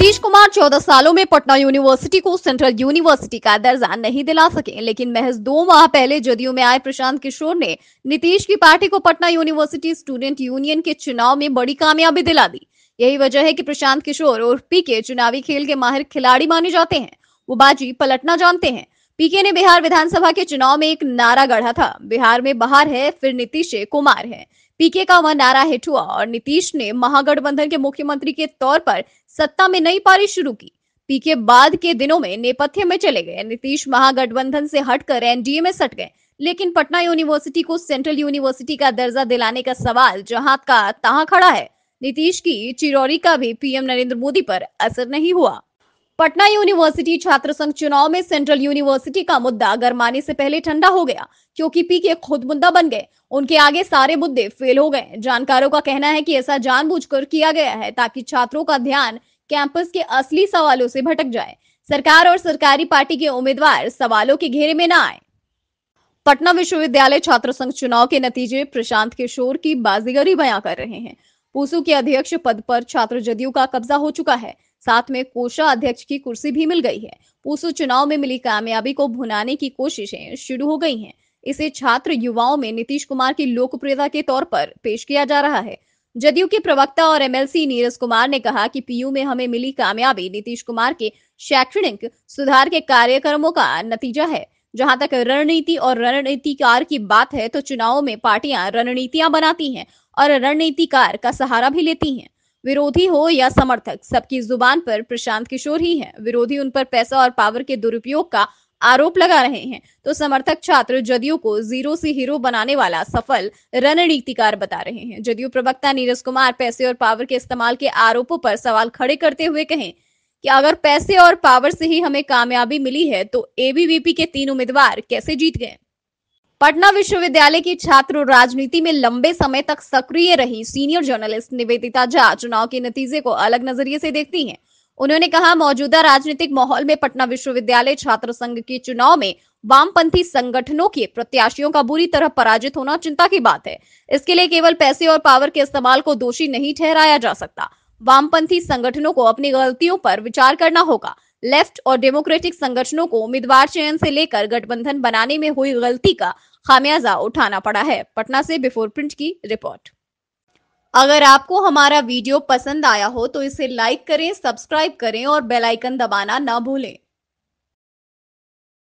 नीतीश कुमार चौदह सालों में पटना यूनिवर्सिटी को सेंट्रल यूनिवर्सिटी का दर्जा नहीं दिला सके लेकिन महज दो माह पहले जदयू में आए प्रशांत किशोर ने नीतीश की पार्टी को पटना यूनिवर्सिटी स्टूडेंट यूनियन के चुनाव में बड़ी कामयाबी दिला दी यही वजह है कि प्रशांत किशोर और पी के चुनावी खेल के माहिर खिलाड़ी माने जाते हैं वो बाजी पलटना जानते हैं पीके ने बिहार विधानसभा के चुनाव में एक नारा गढ़ा था बिहार में बाहर है फिर नीतीश कुमार है पीके का वह नारा हिट हुआ और नीतीश ने महागठबंधन के मुख्यमंत्री के तौर पर सत्ता में नई पारी शुरू की पीके बाद के दिनों में नेपथ्य में चले गए नीतीश महागठबंधन से हटकर एनडीए में सट गए लेकिन पटना यूनिवर्सिटी को सेंट्रल यूनिवर्सिटी का दर्जा दिलाने का सवाल जहां का तहां खड़ा है नीतीश की चिरौरी का भी पीएम नरेंद्र मोदी पर असर नहीं हुआ पटना यूनिवर्सिटी छात्र संघ चुनाव में सेंट्रल यूनिवर्सिटी का मुद्दा गर्माने से पहले ठंडा हो गया क्योंकि पीके खुद मुद्दा बन गए उनके आगे सारे मुद्दे फेल हो गए जानकारों का कहना है कि ऐसा जानबूझकर किया गया है ताकि छात्रों का ध्यान कैंपस के असली सवालों से भटक जाए सरकार और सरकारी पार्टी के उम्मीदवार सवालों के घेरे में न आए पटना विश्वविद्यालय छात्र संघ चुनाव के नतीजे प्रशांत किशोर की बाजीगरी बयां कर रहे हैं पूसू के अध्यक्ष पद पर छात्र जदयू का कब्जा हो चुका है साथ में कोषा अध्यक्ष की कुर्सी भी मिल गई है पूसू चुनाव में मिली कामयाबी को भुनाने की कोशिशें शुरू हो गई हैं इसे छात्र युवाओं में नीतीश कुमार की लोकप्रियता के तौर पर पेश किया जा रहा है जदयू के प्रवक्ता और एमएलसी नीरज कुमार ने कहा कि पीयू में हमें मिली कामयाबी नीतीश कुमार के शैक्षणिक सुधार के कार्यक्रमों का नतीजा है जहां तक रणनीति और रणनीतिकार की बात है तो चुनावों में पार्टियां रणनीतियां बनाती हैं और रणनीतिकार का सहारा भी लेती हैं विरोधी हो या समर्थक सबकी जुबान पर प्रशांत किशोर ही है विरोधी उन पर पैसा और पावर के दुरुपयोग का आरोप लगा रहे हैं तो समर्थक छात्र जदयू को जीरो से हीरो बनाने वाला सफल रणनीतिकार बता रहे हैं जदयू प्रवक्ता नीरज कुमार पैसे और पावर के इस्तेमाल के आरोपों पर सवाल खड़े करते हुए कहें कि अगर पैसे और पावर से ही हमें कामयाबी मिली है तो एबीवीपी के तीन उम्मीदवार कैसे जीत गए पटना विश्वविद्यालय की छात्र राजनीति में लंबे समय तक सक्रिय रही सीनियर जर्नलिस्ट निवेदिता झा चुनाव के नतीजे को अलग नजरिए से देखती हैं उन्होंने कहा मौजूदा राजनीतिक माहौल में पटना विश्वविद्यालय छात्र संघ के चुनाव में वामपंथी संगठनों के प्रत्याशियों का बुरी तरह पराजित होना चिंता की बात है इसके लिए केवल पैसे और पावर के इस्तेमाल को दोषी नहीं ठहराया जा सकता वामपंथी संगठनों को अपनी गलतियों पर विचार करना होगा लेफ्ट और डेमोक्रेटिक संगठनों को उम्मीदवार चयन से लेकर गठबंधन बनाने में हुई गलती का खामियाजा उठाना पड़ा है पटना से बिफोर प्रिंट की रिपोर्ट अगर आपको हमारा वीडियो पसंद आया हो तो इसे लाइक करें सब्सक्राइब करें और बेल आइकन दबाना ना भूलें